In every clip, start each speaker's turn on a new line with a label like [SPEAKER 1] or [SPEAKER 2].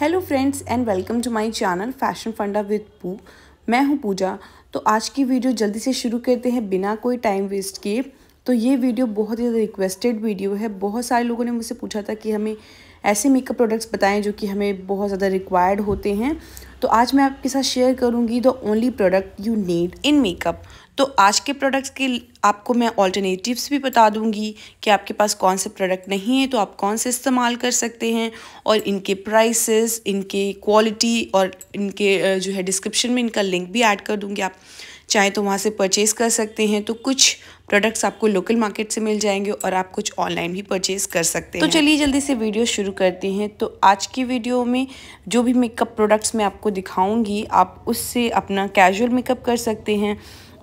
[SPEAKER 1] hello friends and welcome to my channel fashion funda with Poo मैं हूं पूजा तो आज की वीडियो जल्दी से शुरू करते हैं बिना कोई टाइम वेस्ट किए तो ये वीडियो बहुत ही ज़्यादा रिक्वेस्टेड वीडियो है बहुत सारे लोगों ने मुझसे पूछा था कि हमें ऐसे मेकअप प्रोडक्ट्स बताएं जो कि हमें बहुत ज़्यादा रिक्वायर्ड होते हैं तो आज मैं आपके साथ शेयर करूँगी the only product you need in makeup तो आज के प्रोडक्ट्स के आपको मैं ऑल्टरनेटिव्स भी बता दूंगी कि आपके पास कौन से प्रोडक्ट नहीं है तो आप कौन से इस्तेमाल कर सकते हैं और इनके प्राइसेस इनके क्वालिटी और इनके जो है डिस्क्रिप्शन में इनका लिंक भी ऐड कर दूंगी आप चाहे तो वहाँ से परचेज़ कर सकते हैं तो कुछ प्रोडक्ट्स आपको लोकल मार्केट से मिल जाएंगे और आप कुछ ऑनलाइन भी परचेज़ कर सकते तो हैं तो चलिए जल्दी से वीडियो शुरू करते हैं तो आज की वीडियो में जो भी मेकअप प्रोडक्ट्स मैं आपको दिखाऊंगी आप उससे अपना कैजुअल मेकअप कर सकते हैं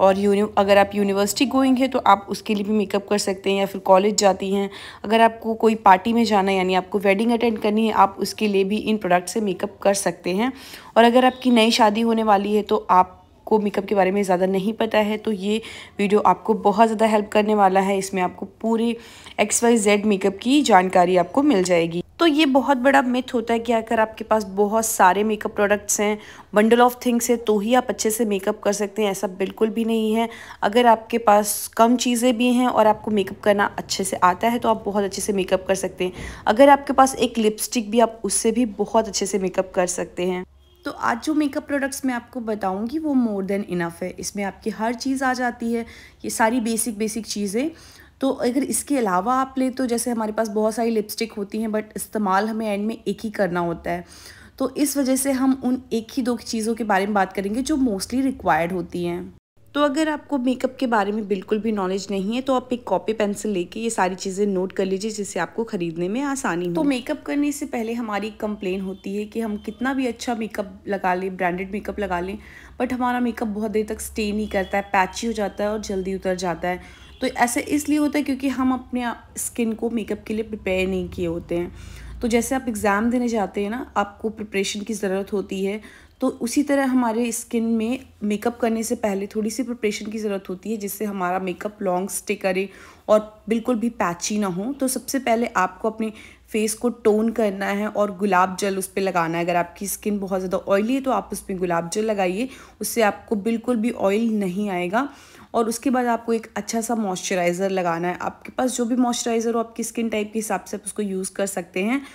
[SPEAKER 1] और यूनि अगर आप यूनिवर्सिटी गोइंग है तो आप उसके लिए भी मेकअप कर सकते हैं या फिर कॉलेज जाती हैं अगर आपको कोई पार्टी में जाना है यानी आपको वेडिंग अटेंड करनी है आप उसके लिए भी इन प्रोडक्ट से मेकअप कर सकते हैं और अगर आपकी नई शादी होने वाली है तो आप को मेकअप के बारे में ज़्यादा नहीं पता है तो ये वीडियो आपको बहुत ज़्यादा हेल्प करने वाला है इसमें आपको पूरी एक्स वाई जेड मेकअप की जानकारी आपको मिल जाएगी तो ये बहुत बड़ा मिथ होता है कि अगर आपके पास बहुत सारे मेकअप प्रोडक्ट्स हैं बंडल ऑफ थिंग्स है तो ही आप अच्छे से मेकअप कर सकते हैं ऐसा बिल्कुल भी नहीं है अगर आपके पास कम चीज़ें भी हैं और आपको मेकअप करना अच्छे से आता है तो आप बहुत अच्छे से मेकअप कर सकते हैं अगर आपके पास एक लिपस्टिक भी आप उससे भी बहुत अच्छे से मेकअप कर सकते हैं तो आज जो मेकअप प्रोडक्ट्स मैं आपको बताऊंगी वो मोर देन इनफ है इसमें आपकी हर चीज़ आ जाती है ये सारी बेसिक बेसिक चीज़ें तो अगर इसके अलावा आप ले तो जैसे हमारे पास बहुत सारी लिपस्टिक होती हैं बट इस्तेमाल हमें एंड में एक ही करना होता है तो इस वजह से हम उन एक ही दो चीज़ों के बारे में बात करेंगे जो मोस्टली रिक्वायर्ड होती हैं तो अगर आपको मेकअप के बारे में बिल्कुल भी नॉलेज नहीं है तो आप एक कॉपी पेंसिल लेके ये सारी चीज़ें नोट कर लीजिए जिससे आपको खरीदने में आसानी हो तो मेकअप करने से पहले हमारी कंप्लेन होती है कि हम कितना भी अच्छा मेकअप लगा लें ब्रांडेड मेकअप लगा लें बट हमारा मेकअप बहुत देर तक स्टे नहीं करता है पैची हो जाता है और जल्दी उतर जाता है तो ऐसे इसलिए होता है क्योंकि हम अपने स्किन को मेकअप के लिए प्रिपेयर नहीं किए होते हैं तो जैसे आप एग्ज़ाम देने जाते हैं ना आपको प्रिपरेशन की ज़रूरत होती है तो उसी तरह हमारे स्किन में मेकअप करने से पहले थोड़ी सी प्रिपरेशन की ज़रूरत होती है जिससे हमारा मेकअप लॉन्ग स्टे करे और बिल्कुल भी पैची ना हो तो सबसे पहले आपको अपने फेस को टोन करना है और गुलाब जल उस पर लगाना है अगर आपकी स्किन बहुत ज़्यादा ऑयली है तो आप उस पर गुलाब जल लगाइए उससे आपको बिल्कुल भी ऑयल नहीं आएगा और उसके बाद आपको एक अच्छा सा मॉइस्चराइज़र लगाना है आपके पास जो भी मॉइस्चराइज़र हो आपकी स्किन टाइप के हिसाब से आप उसको यूज़ कर सकते हैं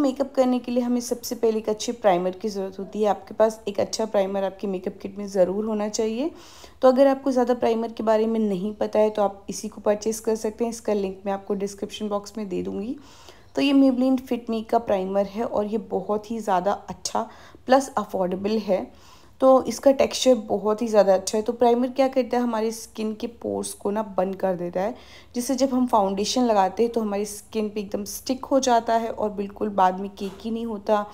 [SPEAKER 1] मेकअप करने के लिए हमें सबसे पहले एक अच्छे प्राइमर की ज़रूरत होती है आपके पास एक अच्छा प्राइमर आपके मेकअप किट में ज़रूर होना चाहिए तो अगर आपको ज़्यादा प्राइमर के बारे में नहीं पता है तो आप इसी को परचेज़ कर सकते हैं इसका लिंक मैं आपको डिस्क्रिप्शन बॉक्स में दे दूँगी तो ये मेबलिन फिटमी का प्राइमर है और ये बहुत ही ज़्यादा अच्छा प्लस अफोर्डेबल है तो इसका टेक्सचर बहुत ही ज़्यादा अच्छा है तो प्राइमर क्या करता है हमारी स्किन के पोर्स को ना बंद कर देता है जिससे जब हम फाउंडेशन लगाते हैं तो हमारी स्किन पे एकदम स्टिक हो जाता है और बिल्कुल बाद में केक ही नहीं होता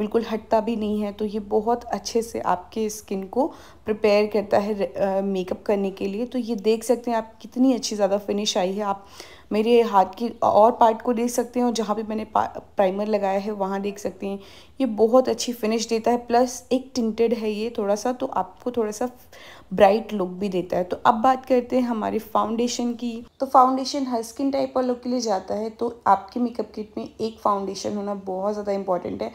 [SPEAKER 1] बिल्कुल हटता भी नहीं है तो ये बहुत अच्छे से आपके स्किन को प्रिपेयर करता है मेकअप करने के लिए तो ये देख सकते हैं आप कितनी अच्छी ज़्यादा फिनिश आई है आप मेरे हाथ की और पार्ट को देख सकते हैं और जहाँ भी मैंने प्राइमर लगाया है वहाँ देख सकते हैं ये बहुत अच्छी फिनिश देता है प्लस एक टिंटेड है ये थोड़ा सा तो आपको थोड़ा सा ब्राइट लुक भी देता है तो अब बात करते हैं हमारे फाउंडेशन की तो फाउंडेशन हर स्किन टाइप और लुक के लिए जाता है तो आपके मेकअप किट में एक फाउंडेशन होना बहुत ज़्यादा इंपॉर्टेंट है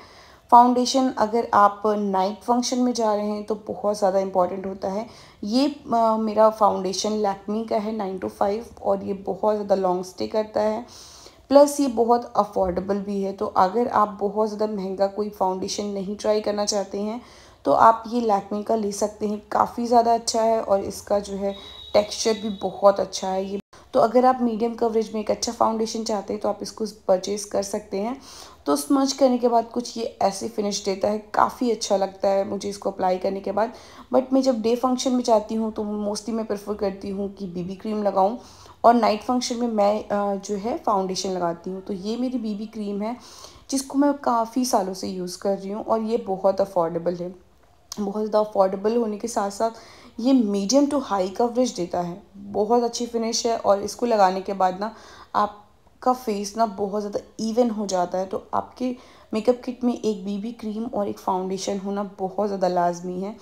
[SPEAKER 1] फाउंडेशन अगर आप नाइट फंक्शन में जा रहे हैं तो बहुत ज़्यादा इंपॉर्टेंट होता है ये आ, मेरा फाउंडेशन लैक्मी का है नाइन टू फाइव और ये बहुत ज़्यादा लॉन्ग स्टे करता है प्लस ये बहुत अफोर्डेबल भी है तो अगर आप बहुत ज़्यादा महंगा कोई फाउंडेशन नहीं ट्राई करना चाहते हैं तो आप ये लैक्मी का ले सकते हैं काफ़ी ज़्यादा अच्छा है और इसका जो है टेक्स्चर भी बहुत अच्छा है ये तो अगर आप मीडियम कवरेज में एक अच्छा फाउंडेशन चाहते हैं तो आप इसको परचेज़ कर सकते हैं तो स्मज करने के बाद कुछ ये ऐसे फिनिश देता है काफ़ी अच्छा लगता है मुझे इसको अप्लाई करने के बाद बट मैं जब डे फंक्शन में जाती हूँ तो मोस्टली मैं प्रेफर करती हूँ कि बीबी क्रीम लगाऊँ और नाइट फंक्शन में मैं जो है फाउंडेशन लगाती हूँ तो ये मेरी बीबी क्रीम है जिसको मैं काफ़ी सालों से यूज़ कर रही हूँ और ये बहुत अफोर्डेबल है बहुत ज़्यादा अफोर्डेबल होने के साथ साथ ये मीडियम टू हाई कवरेज देता है बहुत अच्छी फिनिश है और इसको लगाने के बाद ना आपका फेस ना बहुत ज़्यादा इवन हो जाता है तो आपके मेकअप किट में एक बीबी क्रीम और एक फाउंडेशन होना बहुत ज़्यादा लाजमी है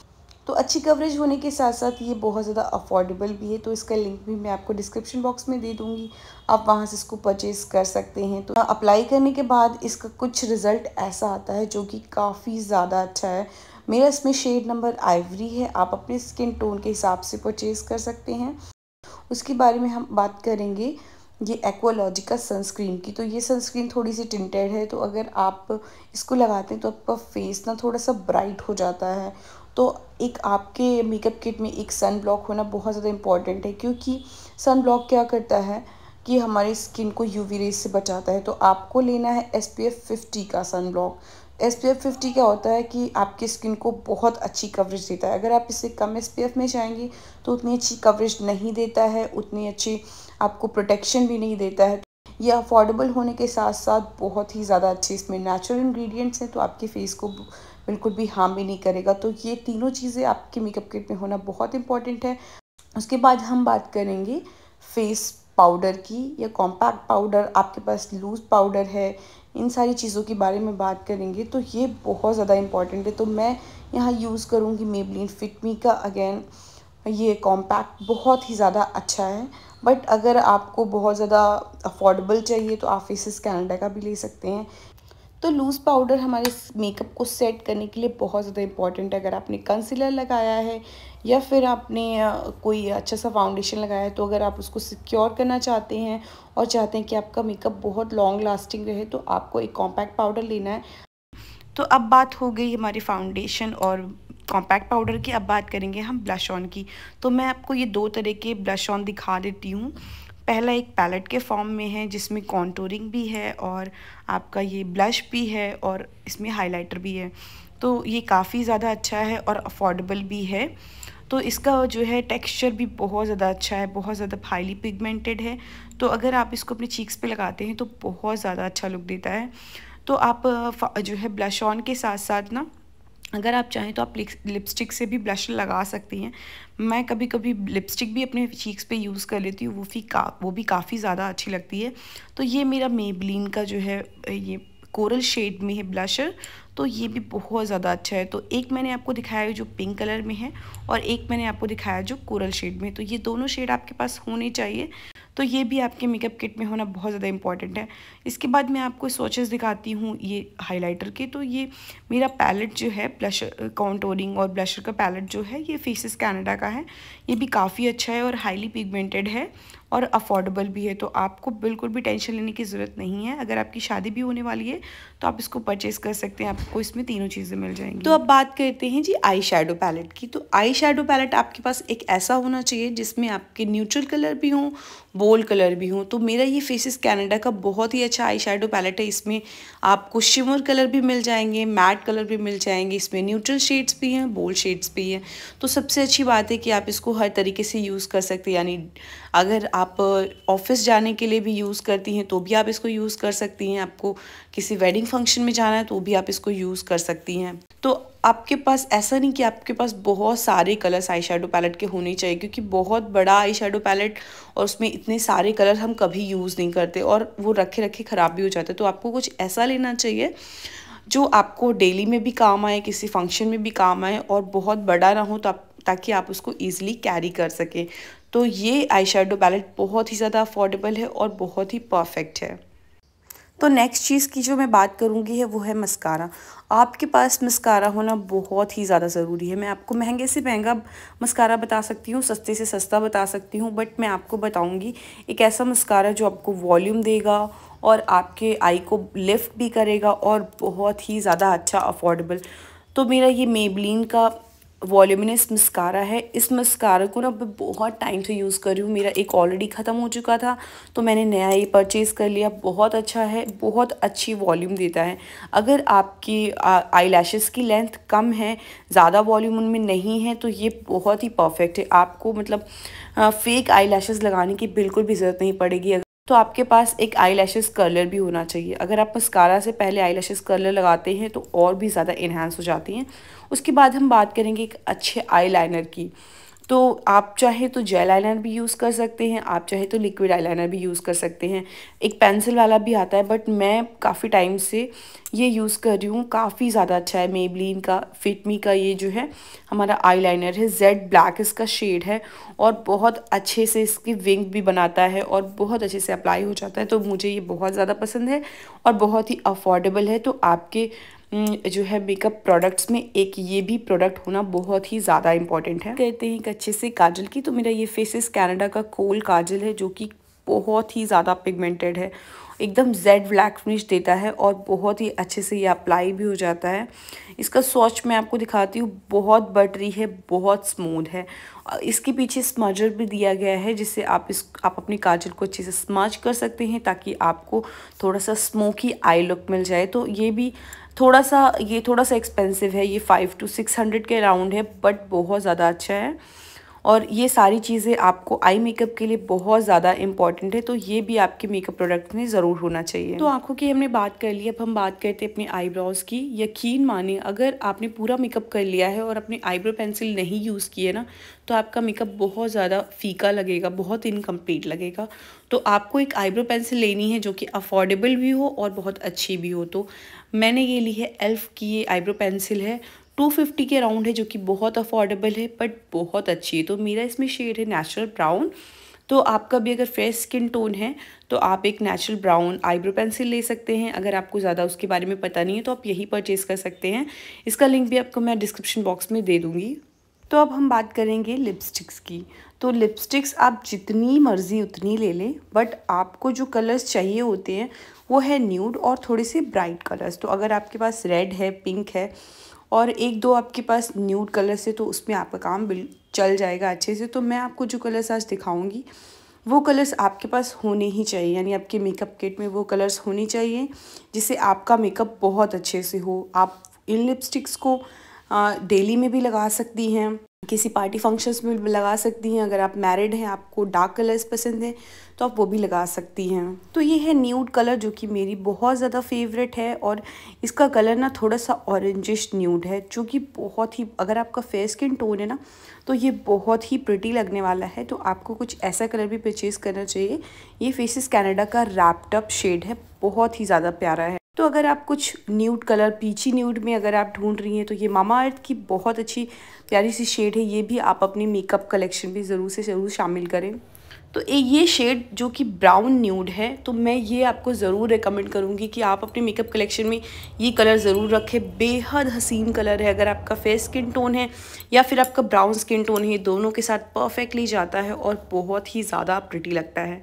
[SPEAKER 1] तो अच्छी कवरेज होने के साथ साथ ये बहुत ज़्यादा अफोर्डेबल भी है तो इसका लिंक भी मैं आपको डिस्क्रिप्शन बॉक्स में दे दूँगी आप वहाँ से इसको परचेज़ कर सकते हैं तो अप्लाई करने के बाद इसका कुछ रिज़ल्ट ऐसा आता है जो कि काफ़ी ज़्यादा अच्छा है मेरा इसमें शेड नंबर आइवरी है आप अपने स्किन टोन के हिसाब से परचेज कर सकते हैं उसके बारे में हम बात करेंगे ये एक्वालॉजिका सनस्क्रीन की तो ये सनस्क्रीन थोड़ी सी टिंटेड है तो अगर आप इसको लगाते हैं तो आपका फेस ना थोड़ा सा ब्राइट हो जाता है तो एक आपके मेकअप किट में एक सन ब्लॉक होना बहुत ज़्यादा इम्पॉर्टेंट है क्योंकि सन ब्लॉक क्या करता है कि हमारी स्किन को यूवी रेस से बचाता है तो आपको लेना है एस पी एफ फिफ्टी का sun block S P F fifty क्या होता है कि आपकी स्किन को बहुत अच्छी कवरेज देता है अगर आप इसे कम एस पी एफ में जाएंगी तो उतनी अच्छी कवरेज नहीं देता है उतनी अच्छी आपको प्रोटेक्शन भी नहीं देता है ये अफोर्डेबल होने के साथ साथ बहुत ही ज़्यादा अच्छी इसमें नेचुरल इंग्रेडिएंट्स हैं तो आपके फेस को बिल्कुल भी हार्म भी नहीं करेगा तो ये तीनों चीज़ें आपके मेकअप किट में होना बहुत इंपॉर्टेंट है उसके बाद हम बात करेंगे फेस पाउडर की या कॉम्पैक्ट पाउडर आपके पास लूज़ पाउडर है इन सारी चीज़ों के बारे में बात करेंगे तो ये बहुत ज़्यादा इम्पॉर्टेंट है तो मैं यहाँ यूज़ करूँगी मेबलिन फिटमी का अगेन ये कॉम्पैक्ट बहुत ही ज़्यादा अच्छा है बट अगर आपको बहुत ज़्यादा अफोर्डेबल चाहिए तो आप इसे कैनेडा का भी ले सकते हैं तो लूज़ पाउडर हमारे मेकअप को सेट करने के लिए बहुत ज़्यादा इंपॉर्टेंट है अगर आपने कंसीलर लगाया है या फिर आपने कोई अच्छा सा फाउंडेशन लगाया है तो अगर आप उसको सिक्योर करना चाहते हैं और चाहते हैं कि आपका मेकअप बहुत लॉन्ग लास्टिंग रहे तो आपको एक कॉम्पैक्ट पाउडर लेना है तो अब बात हो गई हमारी फाउंडेशन और कॉम्पैक्ट पाउडर की अब बात करेंगे हम ब्लश ऑन की तो मैं आपको ये दो तरह के ब्लश ऑन दिखा देती हूँ पहला एक पैलेट के फॉर्म में है जिसमें कॉन्टोरिंग भी है और आपका ये ब्लश भी है और इसमें हाइलाइटर भी है तो ये काफ़ी ज़्यादा अच्छा है और अफोर्डेबल भी है तो इसका जो है टेक्सचर भी बहुत ज़्यादा अच्छा है बहुत ज़्यादा हाईली पिगमेंटेड है तो अगर आप इसको अपने चीक्स पे लगाते हैं तो बहुत ज़्यादा अच्छा लुक देता है तो आप जो है ब्लश ऑन के साथ साथ ना अगर आप चाहें तो आप लिपस्टिक से भी ब्लश लगा सकती हैं मैं कभी कभी लिपस्टिक भी अपने चीक्स पे यूज़ कर लेती हूँ वो भी का वो भी काफ़ी ज़्यादा अच्छी लगती है तो ये मेरा मेबलिन का जो है ये कोरल शेड में है ब्लशर तो ये भी बहुत ज़्यादा अच्छा है तो एक मैंने आपको दिखाया है जो पिंक कलर में है और एक मैंने आपको दिखाया जो कोरल शेड में तो ये दोनों शेड आपके पास होने चाहिए तो ये भी आपके मेकअप किट में होना बहुत ज़्यादा इंपॉर्टेंट है इसके बाद मैं आपको सोचेस दिखाती हूँ ये हाइलाइटर के तो ये मेरा पैलेट जो है ब्लश काउंटोरिंग और ब्लशर का पैलेट जो है ये फेसिस कैनेडा का है ये भी काफ़ी अच्छा है और हाईली पिगमेंटेड है और अफोर्डेबल भी है तो आपको बिल्कुल भी टेंशन लेने की ज़रूरत नहीं है अगर आपकी शादी भी होने वाली है तो आप इसको परचेज़ कर सकते हैं आपको इसमें तीनों चीज़ें मिल जाएंगी तो अब बात करते हैं जी आई शेडो पैलेट की तो आई शेडो पैलेट आपके पास एक ऐसा होना चाहिए जिसमें आपके न्यूट्रल कलर भी हों बोल्ड कलर भी हों तो मेरा ये फेसिस कैनेडा का बहुत ही अच्छा आई शेडो पैलेट है इसमें आपको शिमर कलर भी मिल जाएंगे मैट कलर भी मिल जाएंगे इसमें न्यूट्रल शेड्स भी हैं बोल्ड शेड्स भी हैं तो सबसे अच्छी बात है कि आप इसको हर तरीके से यूज़ कर सकते हैं यानी अगर आप आप ऑफिस uh, जाने के लिए भी यूज़ करती हैं तो भी आप इसको यूज़ कर सकती हैं आपको किसी वेडिंग फंक्शन में जाना है तो भी आप इसको यूज़ कर सकती हैं तो आपके पास ऐसा नहीं कि आपके पास बहुत सारे कलर्स आई शेडो पैलेट के होने चाहिए क्योंकि बहुत बड़ा आई शेडो पैलेट और उसमें इतने सारे कलर हम कभी यूज़ नहीं करते और वो रखे रखे ख़राब भी हो जाते तो आपको कुछ ऐसा लेना चाहिए जो आपको डेली में भी काम आए किसी फंक्शन में भी काम आए और बहुत बड़ा ना हो तो आप ताकि आप उसको ईजिली कैरी कर सकें तो ये आई शेडो पैलेट बहुत ही ज़्यादा अफोर्डेबल है और बहुत ही परफेक्ट है तो नेक्स्ट चीज़ की जो मैं बात करूँगी है वो है मस्कारा आपके पास मस्कारा होना बहुत ही ज़्यादा ज़रूरी है मैं आपको महंगे से महंगा मस्कारा बता सकती हूँ सस्ते से सस्ता बता सकती हूँ बट मैं आपको बताऊँगी एक ऐसा मस्कारा जो आपको वॉल्यूम देगा और आपके आई को लिफ्ट भी करेगा और बहुत ही ज़्यादा अच्छा अफोर्डेबल तो मेरा ये मेबलिन का वॉल्यूमिनस मस्कारा है इस मस्कारा को ना मैं बहुत टाइम से यूज़ कर रही हूँ मेरा एक ऑलरेडी ख़त्म हो चुका था तो मैंने नया ये परचेज़ कर लिया बहुत अच्छा है बहुत अच्छी वॉल्यूम देता है अगर आपकी आई लैशेज़ की लेंथ कम है ज़्यादा वॉल्यूम उनमें नहीं है तो ये बहुत ही परफेक्ट है आपको मतलब फ़ेक आई लगाने की बिल्कुल भी ज़रूरत नहीं पड़ेगी अगर तो आपके पास एक आई लैशेज़ कर्लर भी होना चाहिए अगर आप मस्कारा से पहले आई लैशेज़ कर्लर लगाते हैं तो और भी ज़्यादा इन्हांस हो जाती हैं उसके बाद हम बात करेंगे एक अच्छे आई लाइनर की तो आप चाहे तो जेल आईलाइनर भी यूज़ कर सकते हैं आप चाहे तो लिक्विड आईलाइनर भी यूज़ कर सकते हैं एक पेंसिल वाला भी आता है बट मैं काफ़ी टाइम से ये यूज़ कर रही हूँ काफ़ी ज़्यादा अच्छा है मेबलिन का फिटमी का ये जो है हमारा आईलाइनर है जेड ब्लैक इसका शेड है और बहुत अच्छे से इसकी विंग भी बनाता है और बहुत अच्छे से अप्लाई हो जाता है तो मुझे ये बहुत ज़्यादा पसंद है और बहुत ही अफोर्डेबल है तो आपके हम्म, जो है मेकअप प्रोडक्ट्स में एक ये भी प्रोडक्ट होना बहुत ही ज़्यादा इंपॉर्टेंट है कहते हैं एक अच्छे से काजल की तो मेरा ये फेसिस कैनेडा का कोल काजल है जो कि बहुत ही ज़्यादा पिगमेंटेड है एकदम जेड ब्लैक फिनिश देता है और बहुत ही अच्छे से ये अप्लाई भी हो जाता है इसका स्वच मैं आपको दिखाती हूँ बहुत बटरी है बहुत स्मूथ है इसके पीछे स्मजर भी दिया गया है जिससे आप इस आप अपने काजल को अच्छे से स्मज कर सकते हैं ताकि आपको थोड़ा सा स्मोकी आई लुक मिल जाए तो ये भी थोड़ा सा ये थोड़ा सा एक्सपेंसिव है ये फ़ाइव टू सिक्स हंड्रेड के अराउंड है बट बहुत ज़्यादा अच्छा है और ये सारी चीज़ें आपको आई मेकअप के लिए बहुत ज़्यादा इंपॉर्टेंट है तो ये भी आपके मेकअप प्रोडक्ट में ज़रूर होना चाहिए तो आंखों की हमने बात कर ली अब हम बात करते हैं अपने आईब्रोज़ की यकीन माने अगर आपने पूरा मेकअप कर लिया है और अपने आईब्रो पेंसिल नहीं यूज़ की है ना तो आपका मेकअप बहुत ज़्यादा फीका लगेगा बहुत इनकम्प्लीट लगेगा तो आपको एक आईब्रो पेंसिल लेनी है जो कि अफोर्डेबल भी हो और बहुत अच्छी भी हो तो मैंने ये ली है एल्फ़ की ये आईब्रो पेंसिल है टू फिफ्टी के अराउंड है जो कि बहुत अफोर्डेबल है बट बहुत अच्छी है तो मेरा इसमें शेड है नेचुरल ब्राउन तो आपका भी अगर फ्रेश स्किन टोन है तो आप एक नेचुरल ब्राउन आईब्रो पेंसिल ले सकते हैं अगर आपको ज़्यादा उसके बारे में पता नहीं है तो आप यही परचेज़ कर सकते हैं इसका लिंक भी आपको मैं डिस्क्रिप्शन बॉक्स में दे दूँगी तो अब हम बात करेंगे लिपस्टिक्स की तो लिपस्टिक्स आप जितनी मर्ज़ी उतनी ले लें बट आपको जो कलर्स चाहिए होते हैं वो है न्यूड और थोड़े से ब्राइट कलर्स तो अगर आपके पास रेड है पिंक है और एक दो आपके पास न्यूड कलर से तो उसमें आपका काम बिल चल जाएगा अच्छे से तो मैं आपको जो कलर्स आज दिखाऊंगी वो कलर्स आपके पास होने ही चाहिए यानी आपके मेकअप किट में वो कलर्स होने चाहिए जिससे आपका मेकअप बहुत अच्छे से हो आप इन लिपस्टिक्स को डेली में भी लगा सकती हैं किसी पार्टी फंक्शंस में भी लगा सकती हैं अगर आप मैरिड हैं आपको डार्क कलर्स पसंद हैं तो आप वो भी लगा सकती हैं तो ये है न्यूड कलर जो कि मेरी बहुत ज़्यादा फेवरेट है और इसका कलर ना थोड़ा सा ऑरेंजिश न्यूड है जो कि बहुत ही अगर आपका फेयर स्किन टोन है ना तो ये बहुत ही प्रटी लगने वाला है तो आपको कुछ ऐसा कलर भी परचेज़ करना चाहिए ये फेसिस कैनेडा का रैपटअप शेड है बहुत ही ज़्यादा प्यारा है तो अगर आप कुछ न्यूड कलर पीची न्यूड में अगर आप ढूंढ रही हैं तो ये मामा अर्थ की बहुत अच्छी प्यारी सी शेड है ये भी आप अपने मेकअप कलेक्शन में ज़रूर से ज़रूर शामिल करें तो ये शेड जो कि ब्राउन न्यूड है तो मैं ये आपको ज़रूर रिकमेंड करूँगी कि आप अपने मेकअप कलेक्शन में ये कलर ज़रूर रखें बेहद हसीन कलर है अगर आपका फेस स्किन टोन है या फिर आपका ब्राउन स्किन टोन है दोनों के साथ परफेक्टली जाता है और बहुत ही ज़्यादा प्रिटी लगता है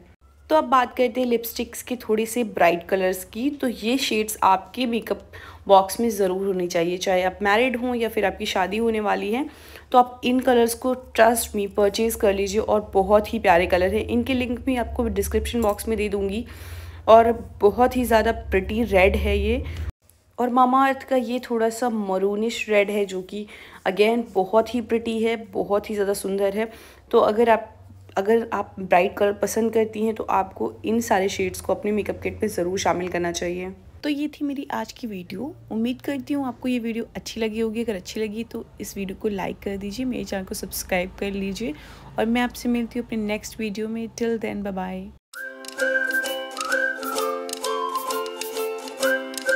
[SPEAKER 1] तो अब बात करते हैं लिपस्टिक्स की थोड़ी सी ब्राइट कलर्स की तो ये शेड्स आपके मेकअप बॉक्स में ज़रूर होनी चाहिए चाहे आप मैरिड हों या फिर आपकी शादी होने वाली है तो आप इन कलर्स को ट्रस्ट मी परचेज़ कर लीजिए और बहुत ही प्यारे कलर हैं इनके लिंक भी आपको डिस्क्रिप्शन बॉक्स में दे दूँगी और बहुत ही ज़्यादा प्रटी रेड है ये और मामा अर्थ का ये थोड़ा सा मरूनिश रेड है जो कि अगेन बहुत ही प्रटी है बहुत ही ज़्यादा सुंदर है तो अगर आप अगर आप ब्राइट कलर पसंद करती हैं तो आपको इन सारे शेड्स को अपने मेकअप किट में ज़रूर शामिल करना चाहिए तो ये थी मेरी आज की वीडियो उम्मीद करती हूँ आपको ये वीडियो अच्छी लगी होगी अगर अच्छी लगी तो इस वीडियो को लाइक कर दीजिए मेरे चैनल को सब्सक्राइब कर लीजिए और मैं आपसे मिलती हूँ अपने नेक्स्ट वीडियो में टिल देन बाय